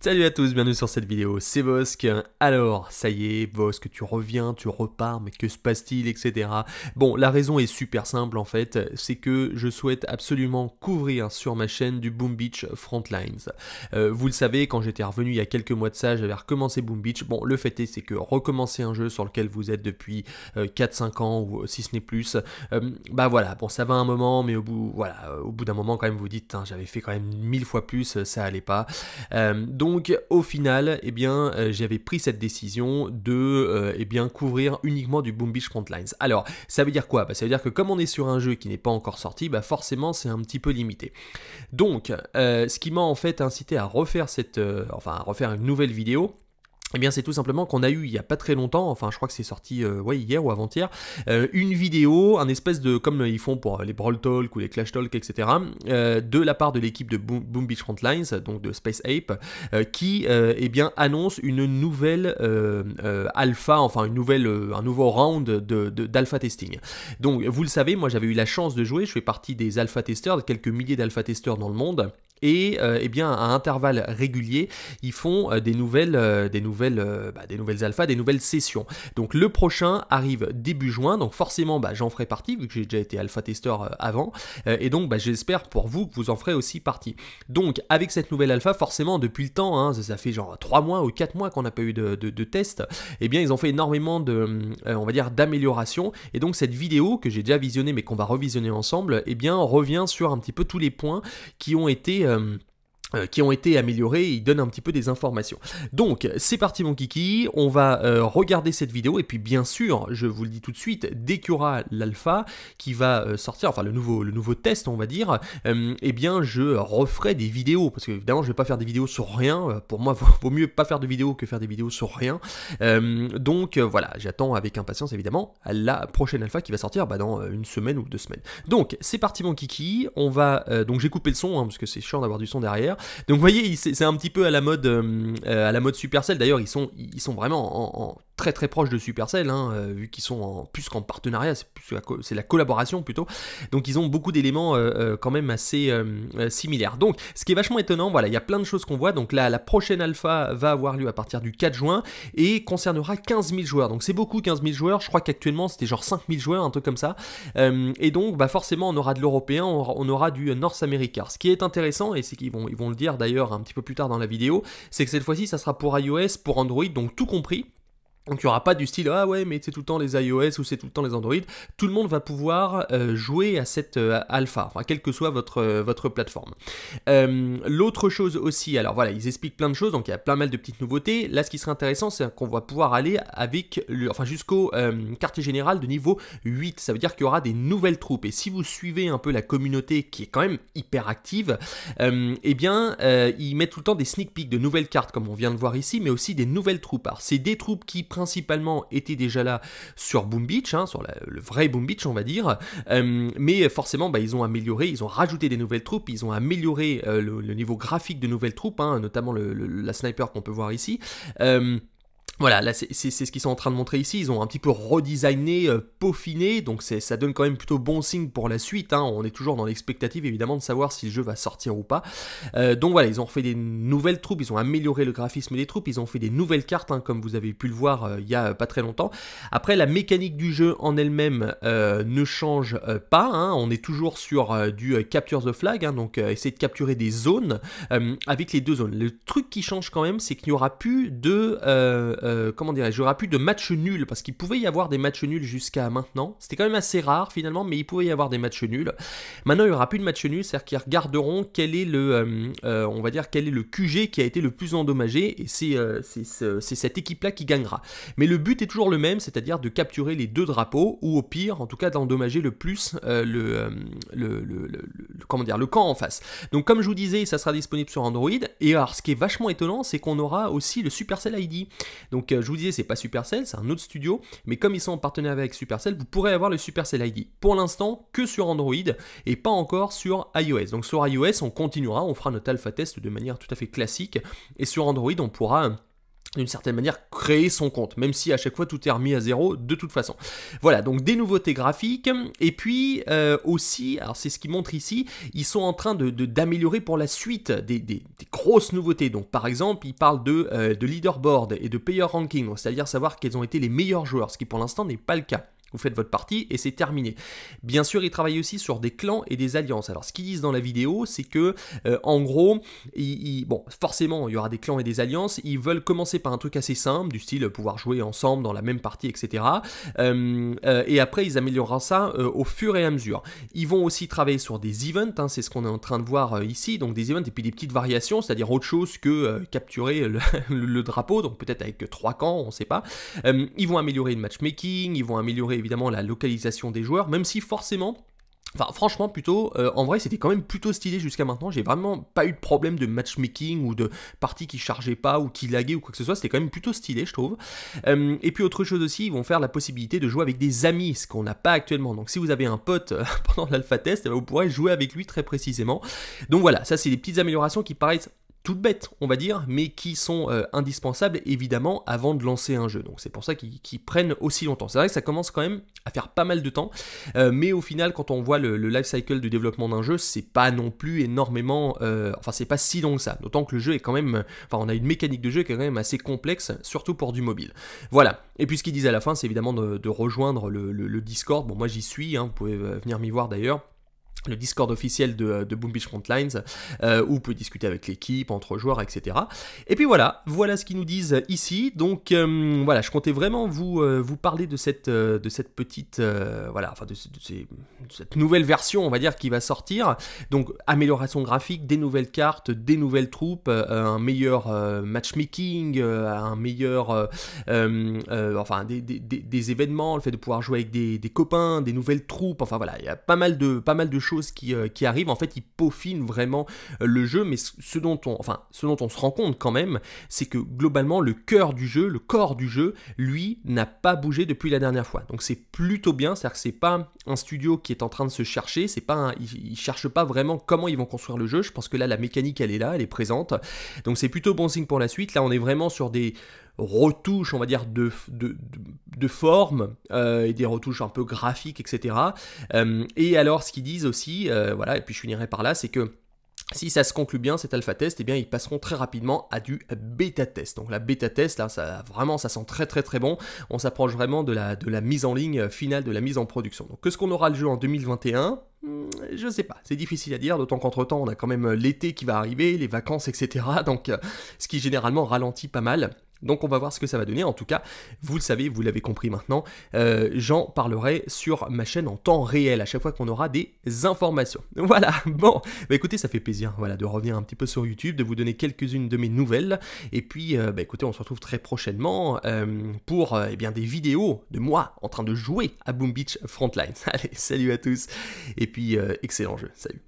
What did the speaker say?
Salut à tous, bienvenue sur cette vidéo, c'est Vosk. Alors, ça y est, Vosk, tu reviens, tu repars, mais que se passe-t-il, etc. Bon, la raison est super simple en fait, c'est que je souhaite absolument couvrir sur ma chaîne du Boom Beach Frontlines. Euh, vous le savez, quand j'étais revenu il y a quelques mois de ça, j'avais recommencé Boom Beach. Bon, le fait est, c'est que recommencer un jeu sur lequel vous êtes depuis 4-5 euh, ans, ou si ce n'est plus, euh, bah voilà, bon, ça va un moment, mais au bout, voilà, au bout d'un moment, quand même, vous dites, hein, j'avais fait quand même mille fois plus, ça allait pas donc au final, eh bien, euh, j'avais pris cette décision de euh, eh bien, couvrir uniquement du Boom Beach Frontlines. Alors, ça veut dire quoi bah, Ça veut dire que comme on est sur un jeu qui n'est pas encore sorti, bah, forcément c'est un petit peu limité. Donc, euh, ce qui m'a en fait incité à refaire cette, enfin à refaire une nouvelle vidéo, eh bien, c'est tout simplement qu'on a eu il y a pas très longtemps, enfin, je crois que c'est sorti euh, hier ou avant-hier, euh, une vidéo, un espèce de, comme ils font pour euh, les Brawl Talk ou les Clash Talk, etc., de la part de l'équipe de Boom, Beach Frontlines, donc de Space Ape, qui, eh bien, annonce une nouvelle alpha, enfin, une nouvelle, un nouveau round d'alpha de, testing. Donc, vous le savez, moi, j'avais eu la chance de jouer, je fais partie des alpha testeurs, quelques milliers d'alpha testeurs dans le monde. Et euh, eh bien, à intervalles réguliers, ils font euh, des nouvelles, euh, des nouvelles, bah, des nouvelles alphas, des nouvelles sessions. Donc le prochain arrive début juin, donc forcément, bah, j'en ferai partie vu que j'ai déjà été alpha testeur avant, et donc bah, j'espère pour vous que vous en ferez aussi partie. Donc avec cette nouvelle alpha, forcément, depuis le temps, hein, ça fait genre 3 mois ou 4 mois qu'on n'a pas eu de, test, eh bien ils ont fait énormément de, on va dire, d'améliorations. Et donc cette vidéo que j'ai déjà visionnée mais qu'on va revisionner ensemble, eh bien revient sur un petit peu tous les points qui ont été Um. Euh, qui ont été améliorés, ils donnent un petit peu des informations. Donc c'est parti mon kiki, on va euh, regarder cette vidéo et puis bien sûr, je vous le dis tout de suite, dès qu'il y aura l'alpha qui va euh, sortir, enfin le nouveau, le nouveau test on va dire, eh bien je referai des vidéos, parce que évidemment je vais pas faire des vidéos sur rien, pour moi vaut, mieux pas faire de vidéos que faire des vidéos sur rien, donc voilà, j'attends avec impatience évidemment la prochaine alpha qui va sortir bah, dans une semaine ou deux semaines. Donc c'est parti mon kiki, on va, donc j'ai coupé le son, hein, parce que c'est chiant d'avoir du son derrière, donc vous voyez, c'est un petit peu à la mode, euh, à la mode Supercell. D'ailleurs, ils sont, vraiment en très très proche de Supercell, hein, euh, vu qu'ils sont en, plus qu'en partenariat, c'est, la, collaboration plutôt. Donc ils ont beaucoup d'éléments euh, euh, quand même assez similaires. Donc ce qui est vachement étonnant, voilà, il y a plein de choses qu'on voit. Donc là, la prochaine alpha va avoir lieu à partir du 4 juin et concernera 15 000 joueurs. Donc c'est beaucoup 15 000 joueurs, je crois qu'actuellement c'était genre 5 000 joueurs, un truc comme ça. et donc bah forcément on aura de l'européen, on aura du North America. Ce qui est intéressant, et c'est qu'ils vont, ils vont le dire d'ailleurs un petit peu plus tard dans la vidéo, c'est que cette fois-ci ça sera pour iOS, pour Android, donc tout compris. Donc il n'y aura pas du style ah ouais mais c'est tout le temps les iOS ou c'est tout le temps les Android. Tout le monde va pouvoir euh, jouer à cette euh, alpha, enfin, quelle que soit votre, euh, votre plateforme. L'autre chose aussi, alors voilà, ils expliquent plein de choses, donc il y a plein mal de petites nouveautés. Là ce qui serait intéressant c'est qu'on va pouvoir aller avec enfin jusqu'au quartier général de niveau 8. Ça veut dire qu'il y aura des nouvelles troupes. Et si vous suivez un peu la communauté qui est quand même hyper active, eh bien ils mettent tout le temps des sneak peeks de nouvelles cartes comme on vient de voir ici, mais aussi des nouvelles troupes. c'est des troupes qui principalement étaient déjà là sur Boom Beach, hein, sur le vrai Boom Beach on va dire, euh, mais forcément bah, ils ont amélioré, ils ont rajouté des nouvelles troupes, ils ont amélioré euh, le, niveau graphique de nouvelles troupes, hein, notamment la sniper qu'on peut voir ici. Euh, voilà, là c'est ce qu'ils sont en train de montrer ici, ils ont un petit peu redesigné, euh, peaufiné, donc ça donne quand même plutôt bon signe pour la suite, hein. on est toujours dans l'expectative évidemment de savoir si le jeu va sortir ou pas. Euh, donc voilà, ils ont refait des nouvelles troupes, ils ont amélioré le graphisme des troupes, ils ont fait des nouvelles cartes, hein, comme vous avez pu le voir euh, il y a pas très longtemps. Après, la mécanique du jeu en elle-même ne change pas, hein. on est toujours sur du capture the flag, donc essayer de capturer des zones avec les deux zones. Le truc qui change quand même, c'est qu'il n'y aura plus de euh, comment dirais-je, il n'y aura plus de matchs nuls, parce qu'il pouvait y avoir des matchs nuls jusqu'à maintenant. C'était quand même assez rare finalement, mais il pouvait y avoir des matchs nuls. Maintenant, il n'y aura plus de matchs nuls, c'est-à-dire qu'ils regarderont quel est le, euh, euh, on va dire, quel est le QG qui a été le plus endommagé, et c'est cette équipe-là qui gagnera. Mais le but est toujours le même, c'est-à-dire de capturer les deux drapeaux, ou au pire, en tout cas, d'endommager le plus le, le, comment dire, le camp en face. Donc comme je vous disais, ça sera disponible sur Android, et alors ce qui est vachement étonnant, c'est qu'on aura aussi le Supercell ID. Donc euh, je vous disais, c'est pas Supercell, c'est un autre studio, mais comme ils sont en partenariat avec Supercell, vous pourrez avoir le Supercell ID. Pour l'instant, que sur Android et pas encore sur iOS. Donc sur iOS, on continuera, on fera notre alpha test de manière tout à fait classique, et sur Android, on pourra d'une certaine manière créer son compte, même si à chaque fois tout est remis à zéro de toute façon. Voilà, donc des nouveautés graphiques, et puis euh, aussi, alors c'est ce qu'ils montrent ici, ils sont en train de, d'améliorer pour la suite des, grosses nouveautés. Donc par exemple, ils parlent de, euh, de leaderboard et de payer ranking, c'est-à-dire savoir quels ont été les meilleurs joueurs, ce qui pour l'instant n'est pas le cas vous faites votre partie et c'est terminé. Bien sûr, ils travaillent aussi sur des clans et des alliances. Alors, ce qu'ils disent dans la vidéo, c'est que, euh, en gros, forcément, il y aura des clans et des alliances. Ils veulent commencer par un truc assez simple, du style pouvoir jouer ensemble dans la même partie, etc. Euh, euh, et après, ils amélioreront ça au fur et à mesure. Ils vont aussi travailler sur des events, hein, c'est ce qu'on est en train de voir ici. Donc, des events et puis des petites variations, c'est-à-dire autre chose que capturer le, le, drapeau, donc peut-être avec trois camps, on ne sait pas. ils vont améliorer le matchmaking, ils vont améliorer évidemment la localisation des joueurs, même si forcément Enfin, franchement, plutôt, euh, en vrai, c'était quand même plutôt stylé jusqu'à maintenant. J'ai vraiment pas eu de problème de matchmaking ou de parties qui chargeait pas ou qui laguait ou quoi que ce soit. C'était quand même plutôt stylé, je trouve. Euh, et puis, autre chose aussi, ils vont faire la possibilité de jouer avec des amis, ce qu'on n'a pas actuellement. Donc, si vous avez un pote euh, pendant l'alpha test, eh ben, vous pourrez jouer avec lui très précisément. Donc, voilà, ça, c'est des petites améliorations qui paraissent toutes bêtes, on va dire, mais qui sont euh, indispensables évidemment avant de lancer un jeu. Donc c'est pour ça qu'ils prennent aussi longtemps. C'est vrai que ça commence quand même à faire pas mal de temps, euh, mais au final, quand on voit le, life cycle du développement d'un jeu, c'est pas non plus énormément, euh, enfin c'est pas si long que ça. D'autant que le jeu est quand même, enfin on a une mécanique de jeu qui est quand même assez complexe, surtout pour du mobile. Voilà. Et puis ce qu'ils disent à la fin, c'est évidemment de, rejoindre le, Discord. Bon, moi j'y suis, hein. vous pouvez venir m'y voir d'ailleurs le Discord officiel de, euh, de Boom Beach Frontlines, euh, où vous pouvez discuter avec l'équipe, entre joueurs, etc. Et puis voilà, voilà ce qu'ils nous disent euh, ici. Donc voilà, je comptais vraiment vous, vous parler de cette, de cette petite, voilà, enfin de, cette nouvelle version, on va dire, qui va sortir. Donc amélioration graphique, des nouvelles cartes, des nouvelles troupes, un meilleur matchmaking, un meilleur, enfin des, événements, le fait de pouvoir jouer avec des, des copains, des nouvelles troupes, enfin voilà, il y a pas mal de, pas mal de choses qui, euh, arrive En fait, il peaufine vraiment euh, le jeu, mais ce dont on, enfin, ce dont on se rend compte quand même, c'est que globalement, le cœur du jeu, le corps du jeu, lui, n'a pas bougé depuis la dernière fois. Donc c'est plutôt bien, c'est-à-dire que c'est pas un studio qui est en train de se chercher, c'est pas, un, ils, ils pas vraiment comment ils vont construire le jeu. Je pense que là, la mécanique, elle est là, elle est présente. Donc c'est plutôt bon signe pour la suite. Là, on est vraiment sur des retouches, on va dire, de, de, de, forme euh, et des retouches un peu graphiques, etc. Euh, et alors, ce qu'ils disent aussi, euh, voilà, et puis je finirai par là, c'est que si ça se conclut bien, cet alpha test, et eh bien, ils passeront très rapidement à du bêta test. Donc la bêta test, là, ça, vraiment, ça sent très très très bon. On s'approche vraiment de la, de la mise en ligne finale, de la mise en production. Donc, qu'est-ce qu'on aura le jeu en 2021 hmm, je sais pas, c'est difficile à dire, d'autant qu'entre temps on a quand même l'été qui va arriver, les vacances, etc. Donc ce qui généralement ralentit pas mal. Donc on va voir ce que ça va donner. En tout cas, vous le savez, vous l'avez compris maintenant, euh, j'en parlerai sur ma chaîne en temps réel à chaque fois qu'on aura des informations. Voilà, bon, bah écoutez, ça fait plaisir voilà, de revenir un petit peu sur YouTube, de vous donner quelques-unes de mes nouvelles. Et puis, euh, bah, écoutez, on se retrouve très prochainement euh, pour eh bien, des vidéos de moi en train de jouer à Boom Beach Frontline. Allez, salut à tous et puis excellent jeu, salut.